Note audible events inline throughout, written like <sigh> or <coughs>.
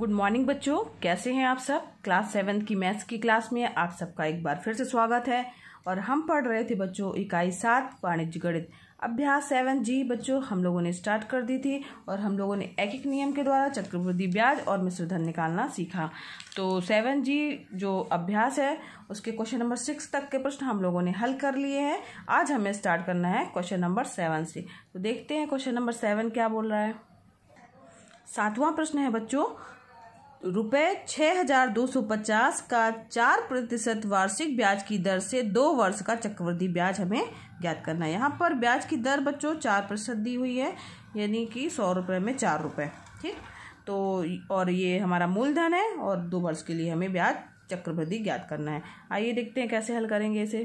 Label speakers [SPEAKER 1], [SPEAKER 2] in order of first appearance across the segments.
[SPEAKER 1] good morning बच्चों कैसे हैं आप सब क्लास सेवन की मैथ्स की क्लास में आप सबका एक बार फिर से स्वागत है और हम पढ़ रहे थे बच्चों इकाई सात वाणिज्य गणित अभ्यास सेवन जी बच्चों हम लोगों ने स्टार्ट कर दी थी और हम लोगों ने एक एक नियम के द्वारा चक्रवृद्धि ब्याज और मिश्रधन निकालना सीखा तो सेवन जी जो अभ्यास है उसके क्वेश्चन नंबर सिक्स तक के प्रश्न हम लोगों ने हल कर लिए हैं आज हमें स्टार्ट करना है क्वेश्चन नंबर सेवन से तो देखते हैं क्वेश्चन नंबर सेवन क्या बोल रहा है सातवां प्रश्न है बच्चों रुपये छः हजार दो सौ पचास का चार प्रतिशत वार्षिक ब्याज की दर से दो वर्ष का चक्रवृद्धि ब्याज हमें ज्ञात करना है यहाँ पर ब्याज की दर बच्चों चार प्रतिशत दी हुई है यानी कि सौ रुपये में चार रुपये ठीक तो और ये हमारा मूलधन है और दो वर्ष के लिए हमें ब्याज चक्रवृद्धि ज्ञात करना है आइए देखते हैं कैसे हल करेंगे इसे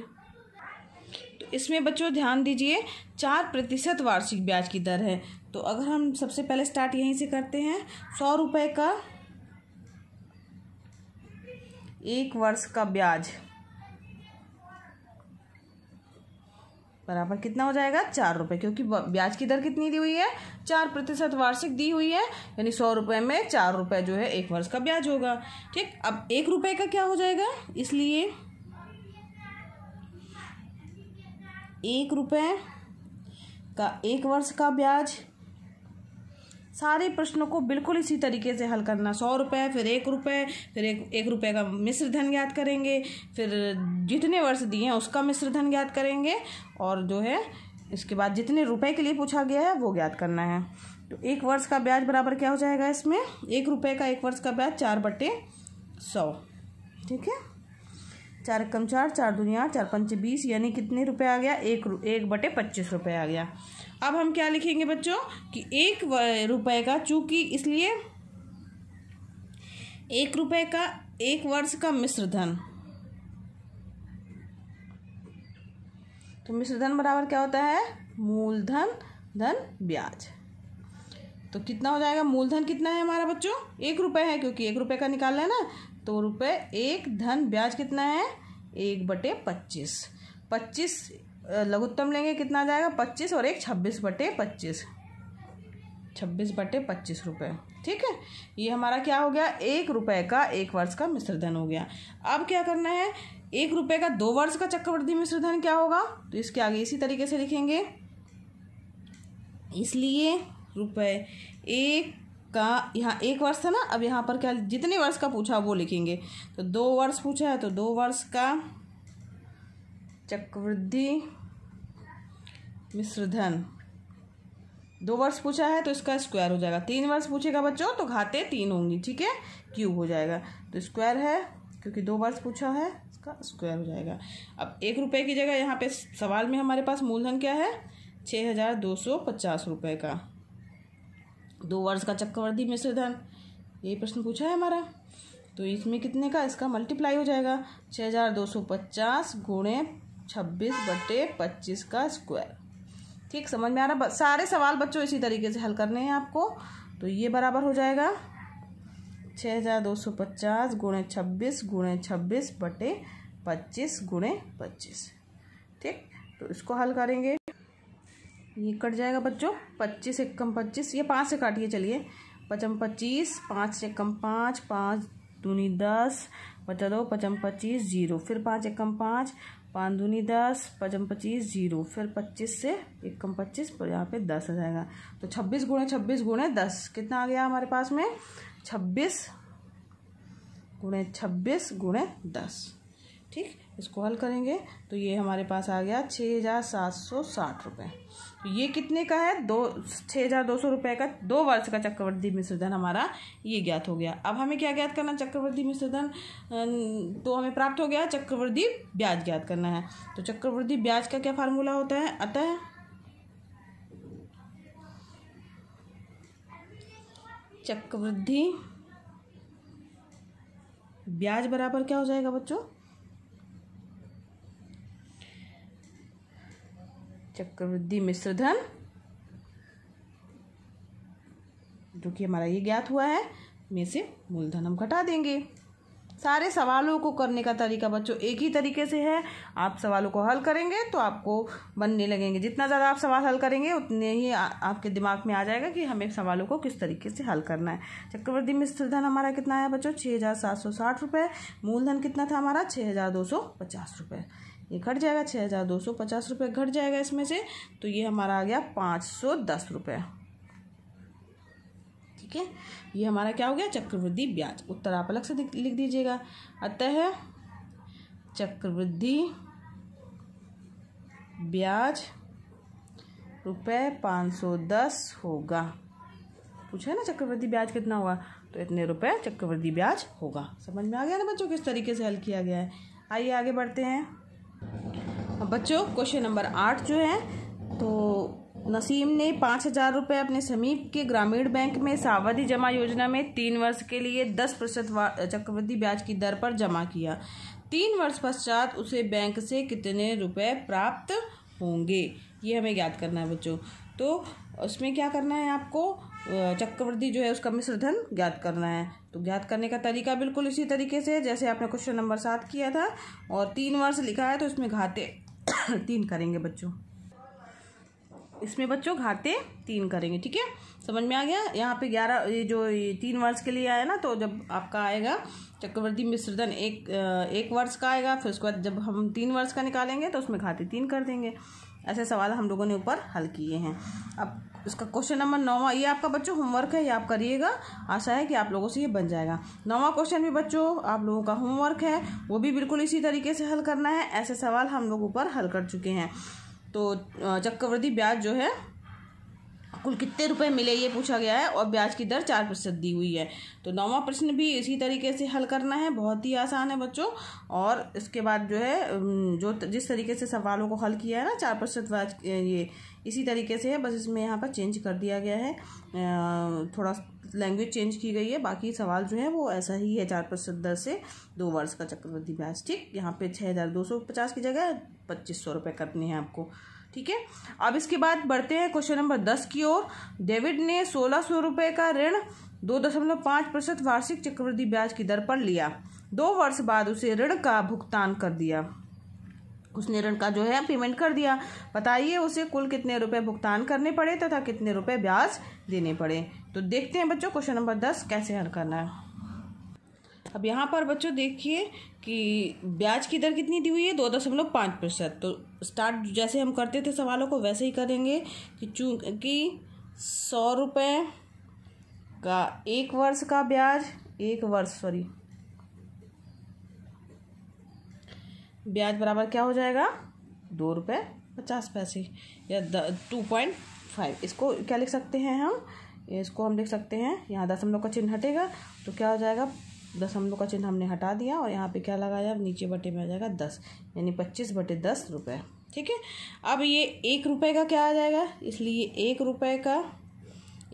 [SPEAKER 1] तो इसमें बच्चों ध्यान दीजिए चार प्रतिशत वार्षिक ब्याज की दर है तो अगर हम सबसे पहले स्टार्ट यहीं से करते हैं सौ रुपये का एक वर्ष का ब्याज बराबर कितना हो जाएगा चार रुपये क्योंकि ब्याज की दर कितनी दी हुई है चार प्रतिशत वार्षिक दी हुई है यानी सौ रुपये में चार रुपये जो है एक वर्ष का ब्याज होगा ठीक अब एक रुपये का क्या हो जाएगा इसलिए एक रुपये का एक वर्ष का ब्याज सारे प्रश्नों को बिल्कुल इसी तरीके से हल करना सौ रुपये फिर एक रुपये फिर एक एक रुपये का मिश्र धन याद करेंगे फिर जितने वर्ष दिए हैं उसका मिश्र धन याद करेंगे और जो है इसके बाद जितने रुपए के लिए पूछा गया है वो ज्ञात करना है तो एक वर्ष का ब्याज बराबर क्या हो जाएगा इसमें एक रुपये का एक वर्ष का ब्याज चार बटे सौ ठीक है चार कम चार चार दुनिया चार पंच बीस यानी कितने रुपए आ गया एक एक बटे पच्चीस रुपये आ गया अब हम क्या लिखेंगे बच्चों कि एक रुपए का चूंकि इसलिए एक रुपए का एक वर्ष का मिश्र धन तो मिश्र धन बराबर क्या होता है मूलधन धन ब्याज तो कितना हो जाएगा मूलधन कितना है हमारा बच्चों एक रुपए है क्योंकि एक रुपए का निकालना है ना तो रुपए एक धन ब्याज कितना है एक बटे पच्चीस पच्चीस लघुत्तम लेंगे कितना जाएगा पच्चीस और एक छब्बीस बटे पच्चीस छब्बीस बटे पच्चीस रुपये ठीक है ये हमारा क्या हो गया एक रुपये का एक वर्ष का मिश्र धन हो गया अब क्या करना है एक रुपये का दो वर्ष का चक्रवर्ती धन क्या होगा तो इसके आगे इसी तरीके से लिखेंगे इसलिए रुपये एक का यहाँ एक वर्ष था ना अब यहाँ पर क्या जितने वर्ष का पूछा वो लिखेंगे तो दो वर्ष पूछा है तो दो वर्ष का चक्रवृद्धि धन दो वर्ष पूछा है तो इसका स्क्वायर हो जाएगा तीन वर्ष पूछेगा बच्चों तो घाते तीन होंगी ठीक है क्यूब हो जाएगा तो स्क्वायर है क्योंकि दो वर्ष पूछा है इसका स्क्वायर हो जाएगा अब एक रुपये की जगह यहाँ पे सवाल में हमारे पास मूलधन क्या है छः हज़ार दो सौ पचास रुपये का दो वर्ष का चक्रवर्ती धन यही प्रश्न पूछा है हमारा तो इसमें कितने का इसका मल्टीप्लाई हो जाएगा छः हज़ार दो सौ पचास गुणे छब्बीस बटे पच्चीस का स्क्वायर ठीक समझ में आ रहा सारे सवाल बच्चों इसी तरीके से हल करने हैं आपको तो ये बराबर हो जाएगा छः हज़ार दो सौ पचास गुणे छब्बीस गुणे छब्बीस बटे पच्चीस गुणे पच्चीस ठीक तो इसको हल करेंगे ये कट जाएगा बच्चों पच्चीस एक कम पच्चीस ये पाँच से काटिए चलिए पचम पच्चीस पाँच से कम पाँच पाँच दूनी दस बचा दो पचम पच्चीस जीरो फिर पाँच एक कम पाँच पाँच दूनी दस पचम पच्चीस जीरो फिर पच्चीस से एक कम पच्चीस यहाँ पे दस आ जाएगा तो छब्बीस गुणे छब्बीस गुणे दस कितना आ गया हमारे पास में छब्बीस गुणे छब्बीस गुणे दस ठीक इसको हल करेंगे तो ये हमारे पास आ गया छः हज़ार सात सौ साठ रुपये तो ये कितने का है दो छः हज़ार दो सौ रुपये का दो वर्ष का चक्रवृद्धि मिश्रधन हमारा ये ज्ञात हो गया अब हमें क्या ज्ञात करना चक्रवृद्धि मिश्रधन तो हमें प्राप्त हो गया चक्रवृद्धि ब्याज ज्ञात करना है तो चक्रवृद्धि ब्याज का क्या फार्मूला होता है अतः चक्रवृद्धि ब्याज बराबर क्या हो जाएगा बच्चों चक्रवृद्धि मिश्रधन जो कि हमारा ये ज्ञात हुआ है में से मूलधन हम घटा देंगे सारे सवालों को करने का तरीका बच्चों एक ही तरीके से है आप सवालों को हल करेंगे तो आपको बनने लगेंगे जितना ज़्यादा आप सवाल हल करेंगे उतने ही आ, आपके दिमाग में आ जाएगा कि हमें सवालों को किस तरीके से हल करना है चक्रवर्ती मिश्रधन हमारा कितना आया बच्चों छः हज़ार सात सौ साठ रुपये मूलधन कितना था हमारा छः हज़ार दो सौ पचास रुपये ये घट जाएगा छः हज़ार दो सौ पचास रुपये घट जाएगा इसमें से तो ये हमारा आ गया पाँच सौ दस रुपये ठीक है ये हमारा क्या हो गया चक्रवृद्धि ब्याज उत्तर आप अलग से लिख दीजिएगा अतः चक्रवृद्धि ब्याज रुपये पाँच सौ दस होगा पूछा है ना चक्रवृद्धि ब्याज कितना होगा तो इतने रुपए चक्रवृद्धि ब्याज होगा समझ में आ गया ना बच्चों किस तरीके से हल किया गया है आइए आगे बढ़ते हैं बच्चों क्वेश्चन नंबर आठ जो है तो नसीम ने पाँच हजार रुपये अपने समीप के ग्रामीण बैंक में सावधि जमा योजना में तीन वर्ष के लिए दस प्रतिशत चक्रवृद्धि ब्याज की दर पर जमा किया तीन वर्ष पश्चात उसे बैंक से कितने रुपए प्राप्त होंगे ये हमें याद करना है बच्चों तो उसमें क्या करना है आपको चक्रवृद्धि जो है उसका मिश्रधन ज्ञात करना है तो ज्ञात करने का तरीका बिल्कुल इसी तरीके से जैसे आपने क्वेश्चन नंबर सात किया था और तीन वर्ष लिखा है तो इसमें घाते <coughs> तीन करेंगे बच्चों इसमें बच्चों घाते तीन करेंगे ठीक है समझ में आ गया यहाँ पे ग्यारह ये जो ये तीन वर्ष के लिए आया ना तो जब आपका आएगा चक्रवर्ती मिश्रधन एक एक वर्ष का आएगा फिर उसके बाद जब हम तीन वर्ष का निकालेंगे तो उसमें घाते तीन कर देंगे ऐसे सवाल हम लोगों ने ऊपर हल किए हैं अब इसका क्वेश्चन नंबर नौवा ये आपका बच्चों होमवर्क है ये आप करिएगा आशा है कि आप लोगों से ये बन जाएगा नौवा क्वेश्चन भी बच्चों आप लोगों का होमवर्क है वो भी बिल्कुल इसी तरीके से हल करना है ऐसे सवाल हम लोग ऊपर हल कर चुके हैं तो चक्रवृद्धि ब्याज जो है कुल कितने रुपए मिले ये पूछा गया है और ब्याज की दर चार प्रतिशत दी हुई है तो नौवा प्रश्न भी इसी तरीके से हल करना है बहुत ही आसान है बच्चों और इसके बाद जो है जो जिस तरीके से सवालों को हल किया है ना चार प्रतिशत ब्याज ये इसी तरीके से है बस इसमें यहाँ पर चेंज कर दिया गया है थोड़ा लैंग्वेज चेंज की गई है बाकी सवाल जो है वो ऐसा ही है चार प्रतिशत दर से दो वर्ष का चक्रवृद्धि ब्याज ठीक यहाँ पे छः हज़ार दो सौ पचास की जगह पच्चीस सौ रुपये करने हैं आपको ठीक है अब इसके बाद बढ़ते हैं क्वेश्चन नंबर दस की ओर डेविड ने सोलह सौ रुपये का ऋण दो दशमलव पाँच प्रतिशत वार्षिक चक्रवृद्धि ब्याज की दर पर लिया दो वर्ष बाद उसे ऋण का भुगतान कर दिया उसने ऋण का जो है पेमेंट कर दिया बताइए उसे कुल कितने रुपए भुगतान करने पड़े तथा कितने रुपए ब्याज देने पड़े तो देखते हैं बच्चों क्वेश्चन नंबर दस कैसे हल करना है अब यहाँ पर बच्चों देखिए कि ब्याज की दर कितनी दी हुई है दो दशमलव पाँच प्रतिशत तो स्टार्ट जैसे हम करते थे सवालों को वैसे ही करेंगे कि चूँकि सौ रुपये का एक वर्ष का ब्याज एक वर्ष सॉरी ब्याज बराबर क्या हो जाएगा दो रुपये पचास पैसे या टू पॉइंट फाइव इसको क्या लिख सकते हैं हम इसको हम लिख सकते हैं यहाँ लोग का चिन्ह हटेगा तो क्या हो जाएगा दशमलव का चिन्ह हमने हटा दिया और यहाँ पे क्या लगाया अब नीचे बटे में आ जाएगा दस यानी पच्चीस बटे दस रुपये ठीक है अब ये एक रुपये का क्या आ जाएगा इसलिए एक रुपये का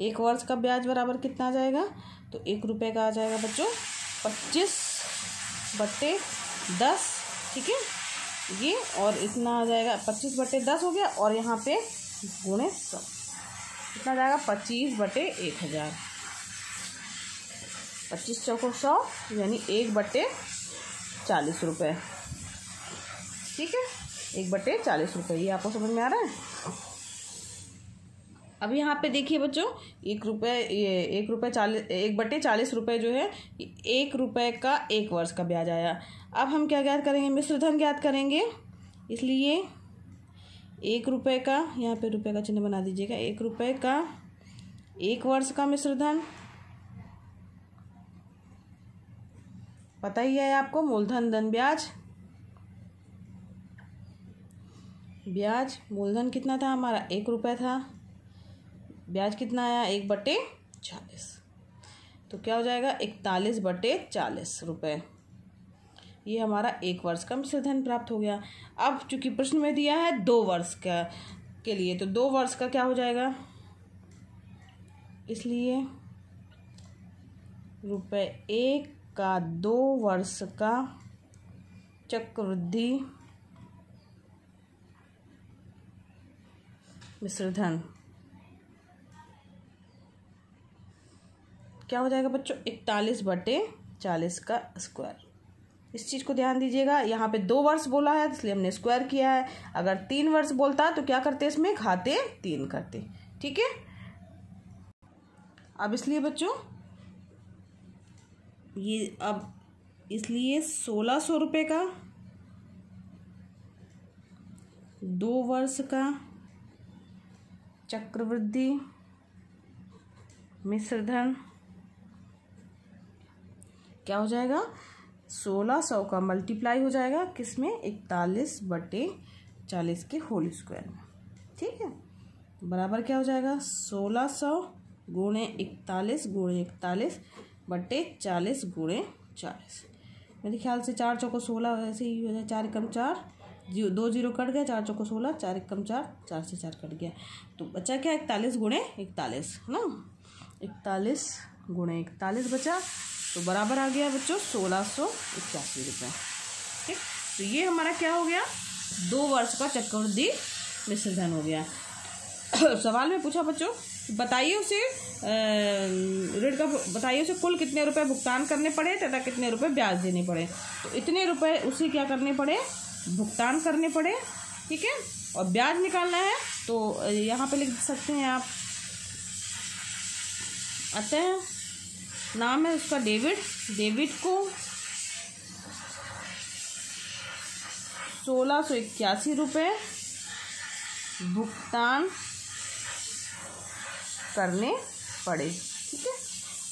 [SPEAKER 1] एक वर्ष का ब्याज बराबर कितना आ जाएगा तो एक रुपये का आ जाएगा बच्चों पच्चीस बटे दस ठीक है ये और इतना आ जाएगा पच्चीस बटे दस हो गया और यहाँ पे गुणे सौ कितना जाएगा पच्चीस बटे एक हज़ार पच्चीस चौको सौ यानी एक बटे चालीस रुपये ठीक है एक बटे चालीस रुपये ये आपको समझ में आ रहा है अब यहाँ पे देखिए बच्चों एक रुपये ये एक रुपये चालीस एक बटे चालीस रुपये जो है एक रुपये का एक वर्ष का ब्याज आया अब हम क्या ज्ञात करेंगे धन ज्ञात करेंगे इसलिए एक रुपये का यहाँ पे रुपये का चिन्ह बना दीजिएगा एक रुपये का एक वर्ष का धन पता ही है आपको मूलधन धन ब्याज ब्याज मूलधन कितना था हमारा एक रुपये था ब्याज कितना आया एक बटे चालीस तो क्या हो जाएगा इकतालीस बटे चालीस रुपये ये हमारा एक वर्ष का मिश्रधन प्राप्त हो गया अब चूंकि प्रश्न में दिया है दो वर्ष का के लिए तो दो वर्ष का क्या हो जाएगा इसलिए रुपये एक का दो वर्ष का चक्रवृद्धि मिश्रधन क्या हो जाएगा बच्चों इकतालीस बटे चालीस का स्क्वायर इस चीज़ को ध्यान दीजिएगा यहाँ पे दो वर्ष बोला है इसलिए हमने स्क्वायर किया है अगर तीन वर्ष बोलता तो क्या करते इसमें घाते तीन करते ठीक है अब इसलिए बच्चों ये अब इसलिए सोलह सौ रुपये का दो वर्ष का चक्रवृद्धि मिश्रधन क्या हो जाएगा सोलह सौ का मल्टीप्लाई हो जाएगा किस में इकतालीस बटे चालीस के होल स्क्वायर में ठीक है बराबर क्या हो जाएगा सोलह सौ गुणे इकतालीस गुणे इकतालीस बटे चालीस गुणे चालीस मेरे ख्याल से चार चौको सोलह ऐसे ही हो जाए चार कम चार जीरो दो जीरो कट गया चार चौको सोलह चार कम चार चार से चार कट गया तो बचा क्या इकतालीस गुणे इकतालीस है ना इकतालीस गुणे इकतालीस बचा तो बराबर आ गया बच्चों सोलह सौ इक्यासी रुपये ठीक तो ये हमारा क्या हो गया दो वर्ष का चक्रवृद्धि मिश्रधन हो गया <coughs> सवाल में पूछा बच्चों बताइए उसे ऋण का बताइए उसे कुल कितने रुपए भुगतान करने पड़े तथा कितने रुपए ब्याज देने पड़े तो इतने रुपए उसे क्या करने पड़े भुगतान करने पड़े ठीक है और ब्याज निकालना है तो यहाँ पे लिख सकते हैं आप अतः नाम है उसका डेविड डेविड को सोलह सौ इक्यासी रुपये भुगतान करने पड़े ठीक है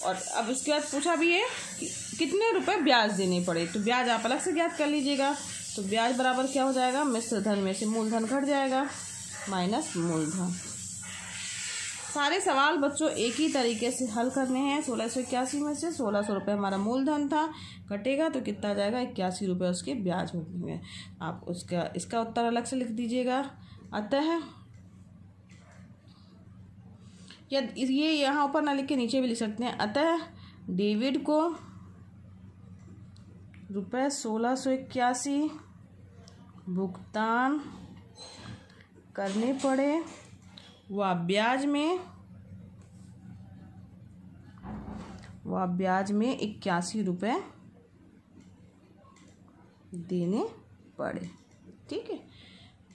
[SPEAKER 1] और अब उसके बाद पूछा भी है कि कितने रुपए ब्याज देने पड़े तो ब्याज आप अलग से ज्ञात कर लीजिएगा तो ब्याज बराबर क्या हो जाएगा मिश्र धन में से मूलधन घट जाएगा माइनस मूलधन सारे सवाल बच्चों एक ही तरीके से हल करने हैं सोलह सौ इक्यासी में से सोलह सौ रुपये हमारा मूलधन था कटेगा तो कितना जाएगा इक्यासी रुपये उसके ब्याज होंगे आप उसका इसका उत्तर अलग से लिख दीजिएगा अतः या ये यहाँ ऊपर ना लिख के नीचे भी लिख सकते हैं अतः डेविड को रुपये सोलह सौ इक्यासी भुगतान करने पड़े व ब्याज में व ब्याज में इक्यासी रुपये देने पड़े ठीक है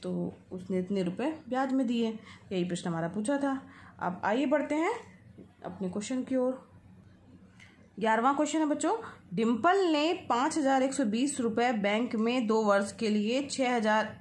[SPEAKER 1] तो उसने इतने रुपए ब्याज में दिए यही प्रश्न हमारा पूछा था अब आइए बढ़ते हैं अपने क्वेश्चन की ओर ग्यारहवा क्वेश्चन है बच्चों डिम्पल ने पाँच हजार एक सौ बीस रुपये बैंक में दो वर्ष के लिए छः हजार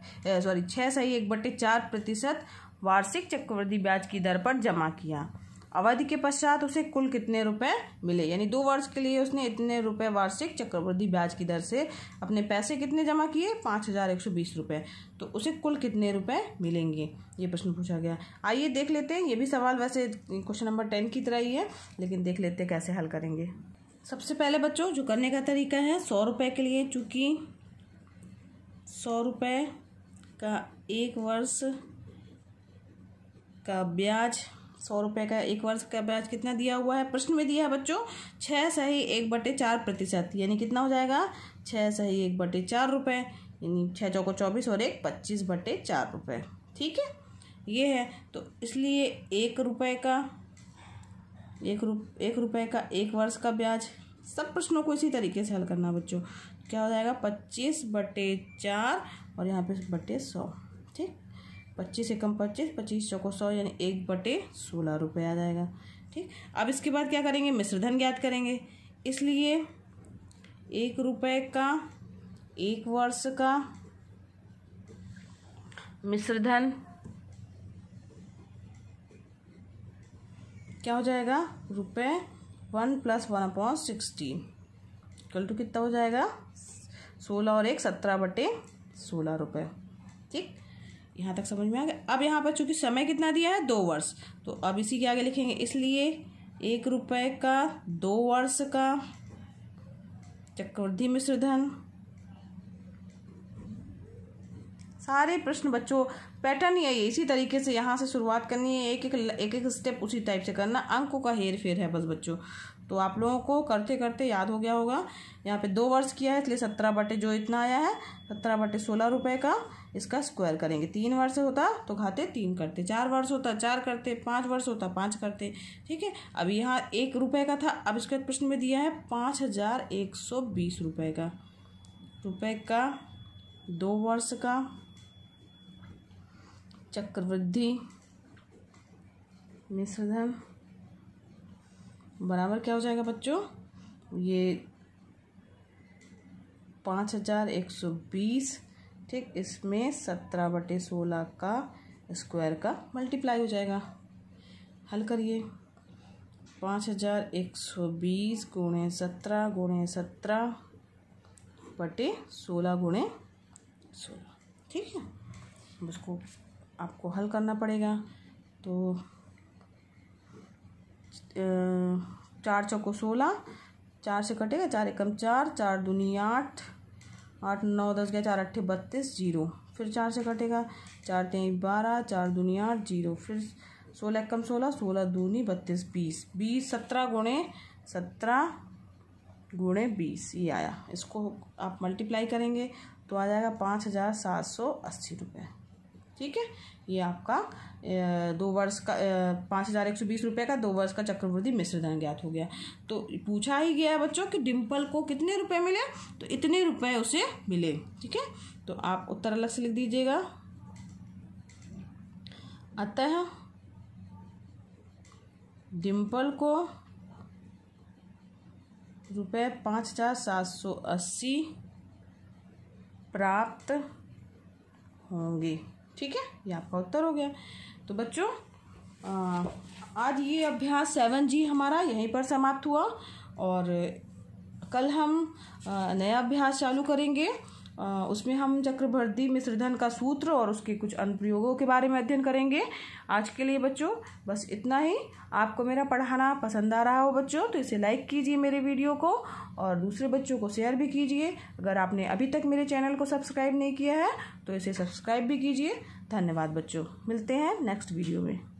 [SPEAKER 1] सॉरी छः सही एक बटे चार प्रतिशत वार्षिक चक्रवृद्धि ब्याज की दर पर जमा किया अवधि के पश्चात उसे कुल कितने रुपए मिले यानी दो वर्ष के लिए उसने इतने रुपए वार्षिक चक्रवृद्धि ब्याज की दर से अपने पैसे कितने जमा किए पाँच हजार एक सौ बीस रुपये तो उसे कुल कितने रुपए मिलेंगे ये प्रश्न पूछा गया आइए देख लेते हैं ये भी सवाल वैसे क्वेश्चन नंबर टेन की तरह ही है लेकिन देख लेते हैं कैसे हल करेंगे सबसे पहले बच्चों जो करने का तरीका है सौ रुपये के लिए चूँकि सौ रुपये का एक वर्ष का ब्याज सौ रुपये का एक वर्ष का ब्याज कितना दिया हुआ है प्रश्न में दिया है बच्चों छः सही एक बटे चार प्रतिशत यानी कितना हो जाएगा छः सही एक बटे चार रुपये यानी छः चौको चौबीस और एक पच्चीस बटे चार रुपये ठीक है ये है तो इसलिए एक रुपये का एक रुप एक रुपये का एक वर्ष का ब्याज सब प्रश्नों को इसी तरीके से हल करना बच्चों क्या हो जाएगा पच्चीस बटे चार और यहाँ पे बटे सौ पच्चीस एकम पच्चीस पच्चीस चौको सौ यानी एक बटे सोलह रुपये आ जाएगा ठीक अब इसके बाद क्या करेंगे मिश्रधन ज्ञात करेंगे इसलिए एक रुपये का एक वर्ष का मिश्रधन क्या हो जाएगा रुपये one plus one upon sixteen कल टू कितना हो जाएगा सोलह और एक सत्रह बटे सोलह रुपये ठीक यहाँ तक समझ में आ गया अब यहाँ पर चूंकि समय कितना दिया है दो वर्ष तो अब इसी के आगे लिखेंगे इसलिए एक रुपये का दो वर्ष का चक्रवृद्धि मिश्र धन सारे प्रश्न बच्चों पैटर्न यही इसी तरीके से यहाँ से शुरुआत करनी है एक एक एक एक स्टेप उसी टाइप से करना अंकों का हेर फेर है बस बच्चों तो आप लोगों को करते करते याद हो गया होगा यहाँ पे दो वर्ष किया है इसलिए सत्रह बटे जो इतना आया है सत्रह बटे सोलह रुपये का इसका स्क्वायर करेंगे तीन वर्ष होता तो घाते तीन करते चार वर्ष होता चार करते पाँच वर्ष होता पाँच करते ठीक है अब यहाँ एक रुपये का था अब इसका प्रश्न में दिया है पाँच हज़ार एक सौ बीस रुपये का रुपये का दो वर्ष का चक्रवृद्धि मिश्रधन बराबर क्या हो जाएगा बच्चों ये पाँच हज़ार एक सौ बीस ठीक इसमें सत्रह बटे सोलह का स्क्वायर का मल्टीप्लाई हो जाएगा हल करिए पाँच हज़ार एक सौ बीस गुणे सत्रह गुणे सत्रह बटे सोलह गुणे सोलह ठीक है अब उसको आपको हल करना पड़ेगा तो चार चौको सोलह चार से कटेगा चार एकम चार चार दूनी आठ आठ नौ दस गया चार अट्ठे बत्तीस जीरो फिर चार से कटेगा चार तेईस बारह चार दूनी आठ जीरो फिर सोलह कम सोलह सोलह दूनी बत्तीस बीस बीस सत्रह गुणे सत्रह गुणे बीस ये आया इसको आप मल्टीप्लाई करेंगे तो आ जाएगा पाँच हज़ार सात सौ अस्सी रुपये ठीक है ये आपका दो वर्ष का पाँच हज़ार एक सौ बीस रुपये का दो वर्ष का चक्रवृद्धि मिश्रधन ज्ञात हो गया तो पूछा ही गया है बच्चों कि डिम्पल को कितने रुपए मिले तो इतने रुपए उसे मिले ठीक है तो आप उत्तर अलग से लिख दीजिएगा अतः डिम्पल को रुपये पाँच हज़ार सात सौ अस्सी प्राप्त होंगे ठीक है ये आपका उत्तर हो गया तो बच्चों आज ये अभ्यास सेवन जी हमारा यहीं पर समाप्त हुआ और कल हम नया अभ्यास चालू करेंगे उसमें हम चक्रवर्ती मिश्रधन का सूत्र और उसके कुछ अनुप्रयोगों के बारे में अध्ययन करेंगे आज के लिए बच्चों बस इतना ही आपको मेरा पढ़ाना पसंद आ रहा हो बच्चों तो इसे लाइक कीजिए मेरे वीडियो को और दूसरे बच्चों को शेयर भी कीजिए अगर आपने अभी तक मेरे चैनल को सब्सक्राइब नहीं किया है तो इसे सब्सक्राइब भी कीजिए धन्यवाद बच्चों मिलते हैं नेक्स्ट वीडियो में